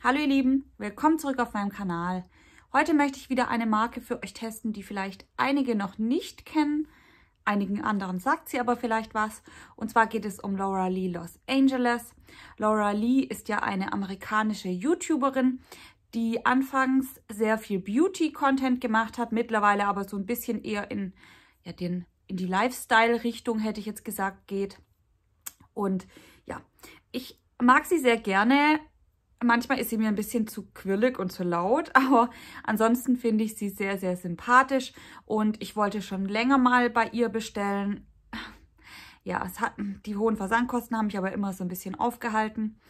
Hallo ihr Lieben, willkommen zurück auf meinem Kanal. Heute möchte ich wieder eine Marke für euch testen, die vielleicht einige noch nicht kennen, einigen anderen sagt sie aber vielleicht was. Und zwar geht es um Laura Lee Los Angeles. Laura Lee ist ja eine amerikanische YouTuberin, die anfangs sehr viel Beauty-Content gemacht hat, mittlerweile aber so ein bisschen eher in, ja, den, in die Lifestyle-Richtung, hätte ich jetzt gesagt, geht. Und ja, ich mag sie sehr gerne Manchmal ist sie mir ein bisschen zu quirlig und zu laut, aber ansonsten finde ich sie sehr, sehr sympathisch und ich wollte schon länger mal bei ihr bestellen. Ja, es hat, die hohen Versandkosten haben mich aber immer so ein bisschen aufgehalten.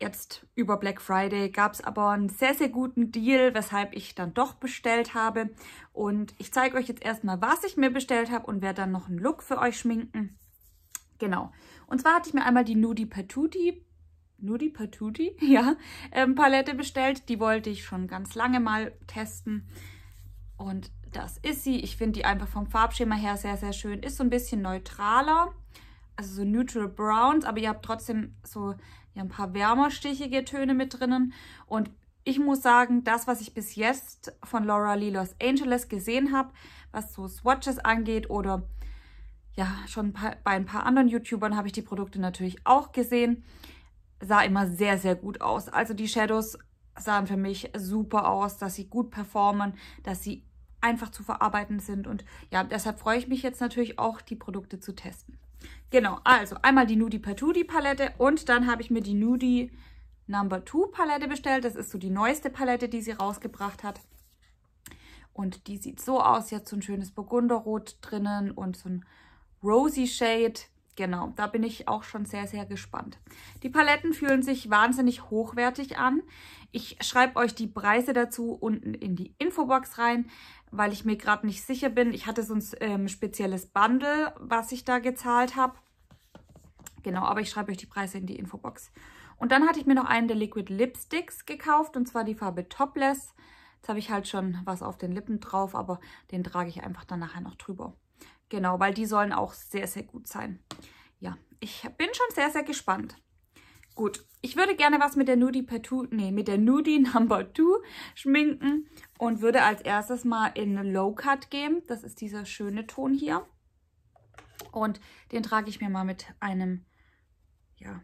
Jetzt über Black Friday gab es aber einen sehr, sehr guten Deal, weshalb ich dann doch bestellt habe. Und ich zeige euch jetzt erstmal, was ich mir bestellt habe und werde dann noch einen Look für euch schminken. Genau. Und zwar hatte ich mir einmal die Nudie Patootie nur die Patuti, ja, ähm, Palette bestellt. Die wollte ich schon ganz lange mal testen. Und das ist sie. Ich finde die einfach vom Farbschema her sehr, sehr schön. Ist so ein bisschen neutraler, also so Neutral Browns, aber ihr habt trotzdem so ja, ein paar wärmerstichige Töne mit drinnen. Und ich muss sagen, das, was ich bis jetzt von Laura Lee Los Angeles gesehen habe, was so Swatches angeht oder ja, schon bei ein paar anderen YouTubern habe ich die Produkte natürlich auch gesehen sah immer sehr, sehr gut aus. Also die Shadows sahen für mich super aus, dass sie gut performen, dass sie einfach zu verarbeiten sind. Und ja, deshalb freue ich mich jetzt natürlich auch, die Produkte zu testen. Genau, also einmal die Nudie Patudi Palette und dann habe ich mir die Nudie Number 2 Palette bestellt. Das ist so die neueste Palette, die sie rausgebracht hat. Und die sieht so aus. Jetzt so ein schönes Burgunderrot drinnen und so ein Rosy Shade. Genau, da bin ich auch schon sehr, sehr gespannt. Die Paletten fühlen sich wahnsinnig hochwertig an. Ich schreibe euch die Preise dazu unten in die Infobox rein, weil ich mir gerade nicht sicher bin. Ich hatte so ein ähm, spezielles Bundle, was ich da gezahlt habe. Genau, aber ich schreibe euch die Preise in die Infobox. Und dann hatte ich mir noch einen der Liquid Lipsticks gekauft, und zwar die Farbe Topless. Jetzt habe ich halt schon was auf den Lippen drauf, aber den trage ich einfach dann nachher noch drüber. Genau, weil die sollen auch sehr, sehr gut sein. Ja, ich bin schon sehr, sehr gespannt. Gut, ich würde gerne was mit der Nudie Tattoo, nee, mit der Nudie Number 2 schminken und würde als erstes mal in Low Cut gehen. Das ist dieser schöne Ton hier. Und den trage ich mir mal mit einem ja,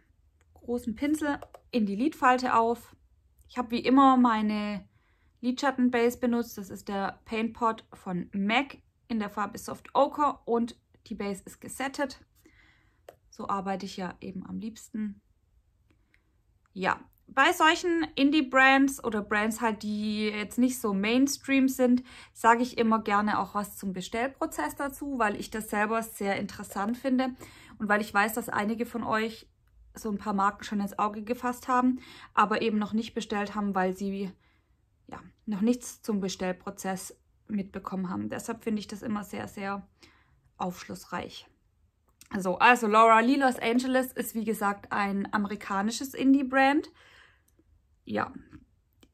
großen Pinsel in die Lidfalte auf. Ich habe wie immer meine Lidschattenbase benutzt. Das ist der Paint Pot von MAC in der Farbe Soft Ochre und die Base ist gesettet. So arbeite ich ja eben am liebsten. Ja, bei solchen Indie-Brands oder Brands halt, die jetzt nicht so Mainstream sind, sage ich immer gerne auch was zum Bestellprozess dazu, weil ich das selber sehr interessant finde und weil ich weiß, dass einige von euch so ein paar Marken schon ins Auge gefasst haben, aber eben noch nicht bestellt haben, weil sie ja noch nichts zum Bestellprozess mitbekommen haben. Deshalb finde ich das immer sehr, sehr aufschlussreich. So, also Laura Lee Los Angeles ist wie gesagt ein amerikanisches Indie-Brand. Ja,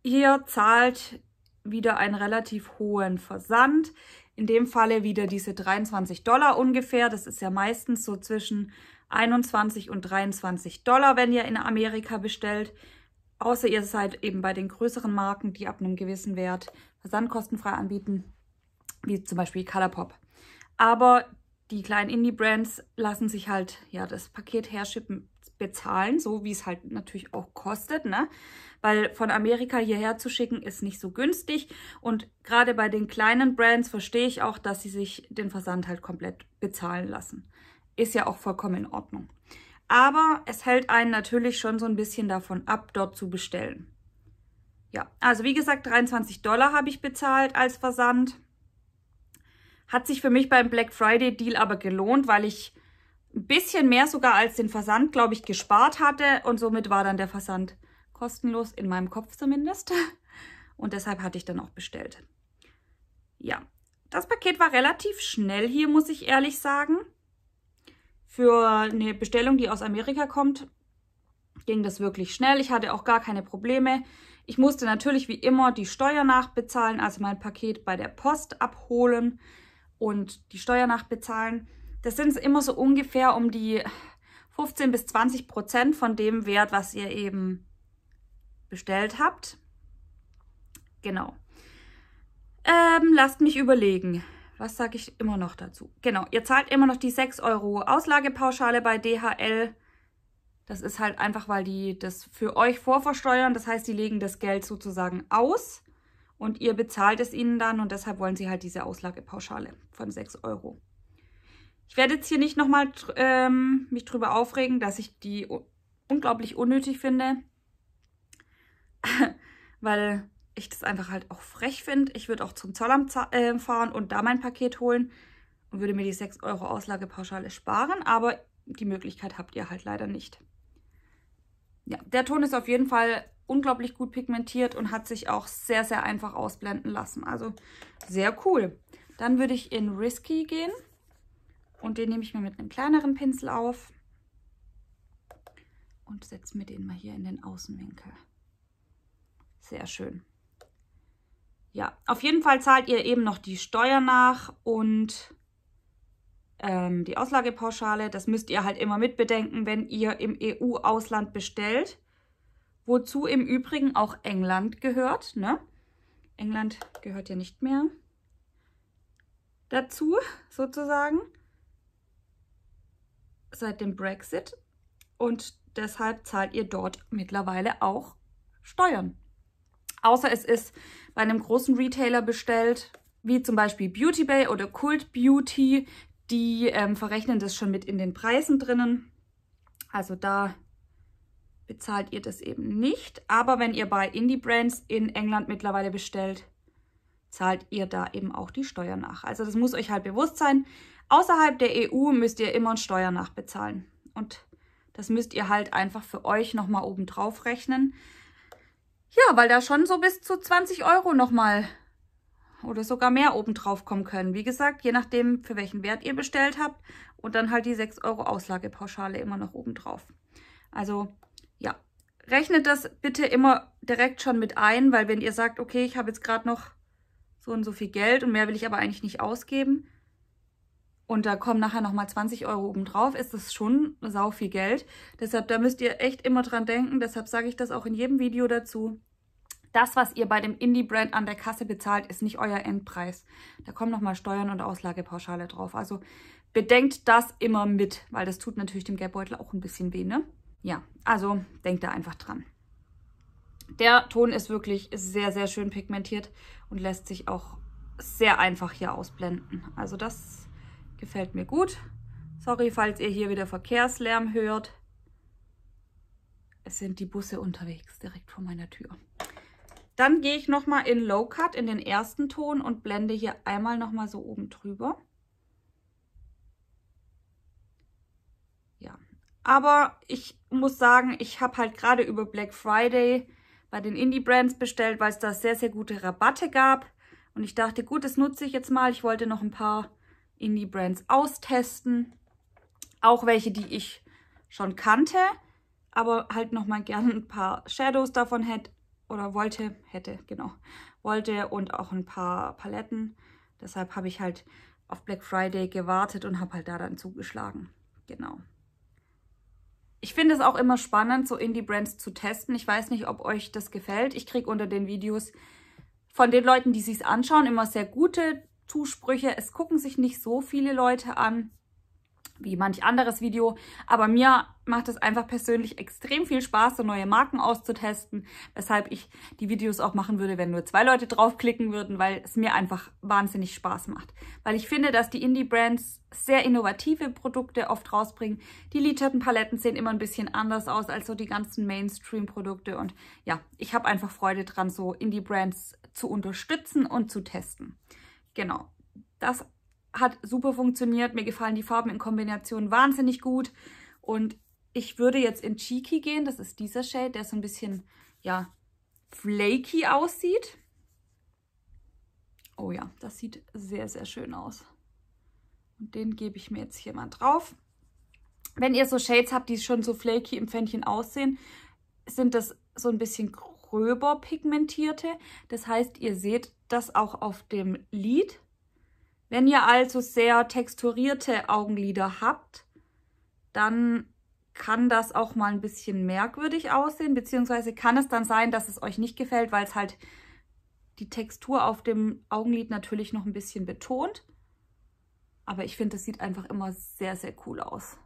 hier zahlt wieder einen relativ hohen Versand. In dem Falle wieder diese 23 Dollar ungefähr. Das ist ja meistens so zwischen 21 und 23 Dollar, wenn ihr in Amerika bestellt. Außer ihr seid eben bei den größeren Marken, die ab einem gewissen Wert Versand kostenfrei anbieten, wie zum Beispiel Colourpop. Aber die kleinen Indie-Brands lassen sich halt ja das Paket herschippen bezahlen, so wie es halt natürlich auch kostet, ne? Weil von Amerika hierher zu schicken ist nicht so günstig und gerade bei den kleinen Brands verstehe ich auch, dass sie sich den Versand halt komplett bezahlen lassen. Ist ja auch vollkommen in Ordnung. Aber es hält einen natürlich schon so ein bisschen davon ab, dort zu bestellen. Ja, also wie gesagt, 23 Dollar habe ich bezahlt als Versand. Hat sich für mich beim Black Friday Deal aber gelohnt, weil ich ein bisschen mehr sogar als den Versand, glaube ich, gespart hatte. Und somit war dann der Versand kostenlos, in meinem Kopf zumindest. Und deshalb hatte ich dann auch bestellt. Ja, das Paket war relativ schnell hier, muss ich ehrlich sagen. Für eine Bestellung, die aus Amerika kommt, ging das wirklich schnell. Ich hatte auch gar keine Probleme. Ich musste natürlich wie immer die Steuer nachbezahlen, also mein Paket bei der Post abholen und die Steuer nachbezahlen. Das sind immer so ungefähr um die 15 bis 20 Prozent von dem Wert, was ihr eben bestellt habt. Genau. Ähm, lasst mich überlegen. Was sage ich immer noch dazu? Genau, ihr zahlt immer noch die 6 Euro Auslagepauschale bei DHL das ist halt einfach, weil die das für euch vorversteuern. Das heißt, die legen das Geld sozusagen aus und ihr bezahlt es ihnen dann und deshalb wollen sie halt diese Auslagepauschale von 6 Euro. Ich werde jetzt hier nicht nochmal ähm, mich drüber aufregen, dass ich die unglaublich unnötig finde, weil ich das einfach halt auch frech finde. Ich würde auch zum Zollamt äh, fahren und da mein Paket holen und würde mir die 6 Euro Auslagepauschale sparen, aber die Möglichkeit habt ihr halt leider nicht. Ja, der Ton ist auf jeden Fall unglaublich gut pigmentiert und hat sich auch sehr, sehr einfach ausblenden lassen. Also sehr cool. Dann würde ich in Risky gehen und den nehme ich mir mit einem kleineren Pinsel auf und setze mir den mal hier in den Außenwinkel. Sehr schön. Ja, auf jeden Fall zahlt ihr eben noch die Steuer nach und ähm, die Auslagepauschale. Das müsst ihr halt immer mitbedenken, wenn ihr im EU-Ausland bestellt, wozu im Übrigen auch England gehört. Ne? England gehört ja nicht mehr dazu, sozusagen, seit dem Brexit. Und deshalb zahlt ihr dort mittlerweile auch Steuern. Außer es ist bei einem großen Retailer bestellt, wie zum Beispiel Beauty Bay oder Cult Beauty, die ähm, verrechnen das schon mit in den Preisen drinnen. Also da bezahlt ihr das eben nicht. Aber wenn ihr bei Indie-Brands in England mittlerweile bestellt, zahlt ihr da eben auch die Steuer nach. Also das muss euch halt bewusst sein. Außerhalb der EU müsst ihr immer Steuer nachbezahlen. Und das müsst ihr halt einfach für euch nochmal oben drauf rechnen. Ja, weil da schon so bis zu 20 Euro nochmal oder sogar mehr obendrauf kommen können. Wie gesagt, je nachdem, für welchen Wert ihr bestellt habt und dann halt die 6 Euro Auslagepauschale immer noch obendrauf. Also ja, rechnet das bitte immer direkt schon mit ein, weil wenn ihr sagt, okay, ich habe jetzt gerade noch so und so viel Geld und mehr will ich aber eigentlich nicht ausgeben und da kommen nachher nochmal 20 Euro obendrauf, ist das schon sau viel Geld. Deshalb, da müsst ihr echt immer dran denken. Deshalb sage ich das auch in jedem Video dazu das, was ihr bei dem Indie-Brand an der Kasse bezahlt, ist nicht euer Endpreis. Da kommen nochmal Steuern und Auslagepauschale drauf. Also bedenkt das immer mit, weil das tut natürlich dem Gelbbeutel auch ein bisschen weh, ne? Ja, also denkt da einfach dran. Der Ton ist wirklich sehr, sehr schön pigmentiert und lässt sich auch sehr einfach hier ausblenden. Also das gefällt mir gut. Sorry, falls ihr hier wieder Verkehrslärm hört. Es sind die Busse unterwegs, direkt vor meiner Tür. Dann gehe ich nochmal in Low Cut, in den ersten Ton und blende hier einmal nochmal so oben drüber. Ja, aber ich muss sagen, ich habe halt gerade über Black Friday bei den Indie-Brands bestellt, weil es da sehr, sehr gute Rabatte gab. Und ich dachte, gut, das nutze ich jetzt mal. Ich wollte noch ein paar Indie-Brands austesten. Auch welche, die ich schon kannte, aber halt nochmal gerne ein paar Shadows davon hätte oder wollte, hätte, genau, wollte und auch ein paar Paletten. Deshalb habe ich halt auf Black Friday gewartet und habe halt da dann zugeschlagen. Genau. Ich finde es auch immer spannend, so Indie-Brands zu testen. Ich weiß nicht, ob euch das gefällt. Ich kriege unter den Videos von den Leuten, die sich anschauen, immer sehr gute Zusprüche. Es gucken sich nicht so viele Leute an wie manch anderes Video. Aber mir macht es einfach persönlich extrem viel Spaß, so neue Marken auszutesten, weshalb ich die Videos auch machen würde, wenn nur zwei Leute draufklicken würden, weil es mir einfach wahnsinnig Spaß macht. Weil ich finde, dass die Indie-Brands sehr innovative Produkte oft rausbringen. Die literten Paletten sehen immer ein bisschen anders aus als so die ganzen Mainstream-Produkte. Und ja, ich habe einfach Freude dran, so Indie-Brands zu unterstützen und zu testen. Genau, das ist hat super funktioniert. Mir gefallen die Farben in Kombination wahnsinnig gut. Und ich würde jetzt in Cheeky gehen. Das ist dieser Shade, der so ein bisschen, ja, flaky aussieht. Oh ja, das sieht sehr, sehr schön aus. Und den gebe ich mir jetzt hier mal drauf. Wenn ihr so Shades habt, die schon so flaky im Pfännchen aussehen, sind das so ein bisschen gröber pigmentierte. Das heißt, ihr seht das auch auf dem Lid. Wenn ihr also sehr texturierte Augenlider habt, dann kann das auch mal ein bisschen merkwürdig aussehen, beziehungsweise kann es dann sein, dass es euch nicht gefällt, weil es halt die Textur auf dem Augenlid natürlich noch ein bisschen betont. Aber ich finde, das sieht einfach immer sehr, sehr cool aus.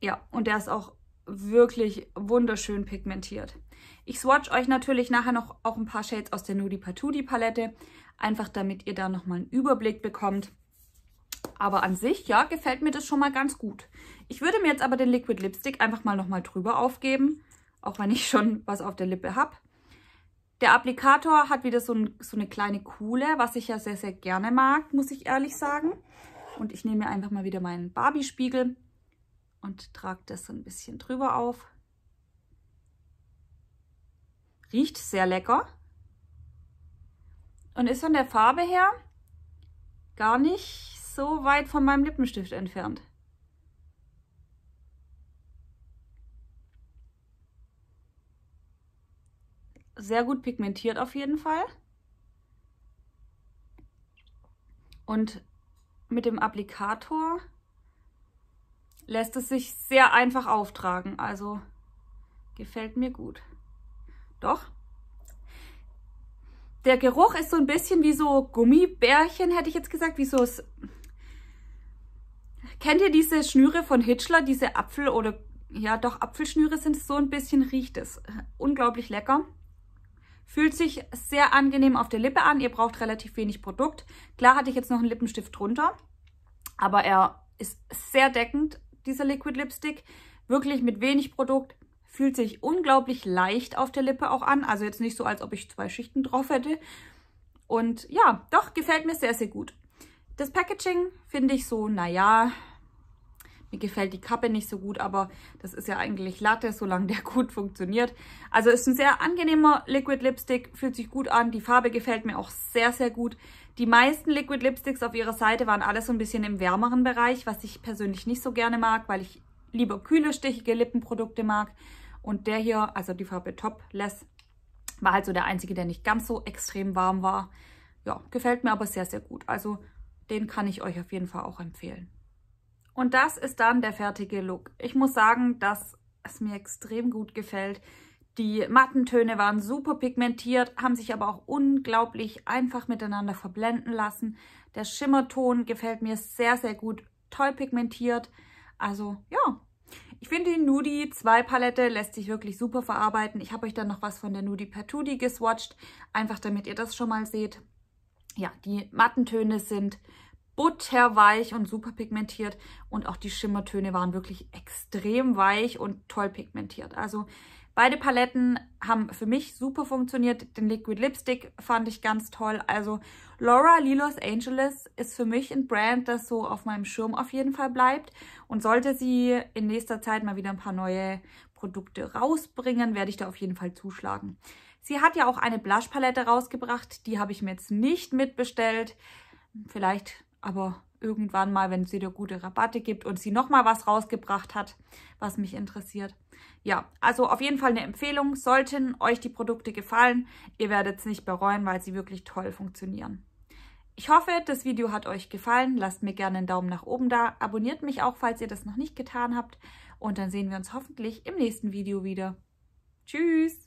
Ja, und der ist auch wirklich wunderschön pigmentiert. Ich swatch euch natürlich nachher noch auch ein paar Shades aus der Nudie Patootie Palette. Einfach damit ihr da nochmal einen Überblick bekommt. Aber an sich, ja, gefällt mir das schon mal ganz gut. Ich würde mir jetzt aber den Liquid Lipstick einfach mal nochmal drüber aufgeben. Auch wenn ich schon was auf der Lippe habe. Der Applikator hat wieder so, ein, so, eine kleine Kuhle, was ich ja sehr, sehr gerne mag, muss ich ehrlich sagen. Und ich nehme mir einfach mal wieder meinen Barbie-Spiegel und trage das so ein bisschen drüber auf. Riecht sehr lecker und ist von der Farbe her gar nicht so weit von meinem Lippenstift entfernt. Sehr gut pigmentiert auf jeden Fall. Und mit dem Applikator lässt es sich sehr einfach auftragen. Also gefällt mir gut. Doch, der Geruch ist so ein bisschen wie so Gummibärchen, hätte ich jetzt gesagt, wie so... Kennt ihr diese Schnüre von Hitchler, diese Apfel- oder... Ja, doch, Apfelschnüre sind so ein bisschen, riecht es. Äh, unglaublich lecker. Fühlt sich sehr angenehm auf der Lippe an. Ihr braucht relativ wenig Produkt. Klar hatte ich jetzt noch einen Lippenstift drunter, aber er ist sehr deckend, dieser Liquid Lipstick. Wirklich mit wenig Produkt, Fühlt sich unglaublich leicht auf der Lippe auch an. Also jetzt nicht so, als ob ich zwei Schichten drauf hätte. Und ja, doch, gefällt mir sehr, sehr gut. Das Packaging finde ich so, naja, mir gefällt die Kappe nicht so gut, aber das ist ja eigentlich Latte, solange der gut funktioniert. Also ist ein sehr angenehmer Liquid Lipstick, fühlt sich gut an. Die Farbe gefällt mir auch sehr, sehr gut. Die meisten Liquid Lipsticks auf ihrer Seite waren alle so ein bisschen im wärmeren Bereich, was ich persönlich nicht so gerne mag, weil ich lieber kühle, stichige Lippenprodukte mag. Und der hier, also die Farbe Topless, war halt so der einzige, der nicht ganz so extrem warm war. Ja, gefällt mir aber sehr, sehr gut. Also den kann ich euch auf jeden Fall auch empfehlen. Und das ist dann der fertige Look. Ich muss sagen, dass es mir extrem gut gefällt. Die Mattentöne waren super pigmentiert, haben sich aber auch unglaublich einfach miteinander verblenden lassen. Der Schimmerton gefällt mir sehr, sehr gut. Toll pigmentiert. Also ja, ich finde die Nudie 2 Palette lässt sich wirklich super verarbeiten. Ich habe euch dann noch was von der Nudie Pertudi geswatcht, einfach damit ihr das schon mal seht. Ja, die Mattentöne sind butterweich und super pigmentiert und auch die Schimmertöne waren wirklich extrem weich und toll pigmentiert. Also Beide Paletten haben für mich super funktioniert. Den Liquid Lipstick fand ich ganz toll. Also Laura Lee Los Angeles ist für mich ein Brand, das so auf meinem Schirm auf jeden Fall bleibt. Und sollte sie in nächster Zeit mal wieder ein paar neue Produkte rausbringen, werde ich da auf jeden Fall zuschlagen. Sie hat ja auch eine Blush-Palette rausgebracht. Die habe ich mir jetzt nicht mitbestellt. Vielleicht aber irgendwann mal, wenn es wieder gute Rabatte gibt und sie nochmal was rausgebracht hat, was mich interessiert. Ja, also auf jeden Fall eine Empfehlung. Sollten euch die Produkte gefallen, ihr werdet es nicht bereuen, weil sie wirklich toll funktionieren. Ich hoffe, das Video hat euch gefallen. Lasst mir gerne einen Daumen nach oben da. Abonniert mich auch, falls ihr das noch nicht getan habt. Und dann sehen wir uns hoffentlich im nächsten Video wieder. Tschüss!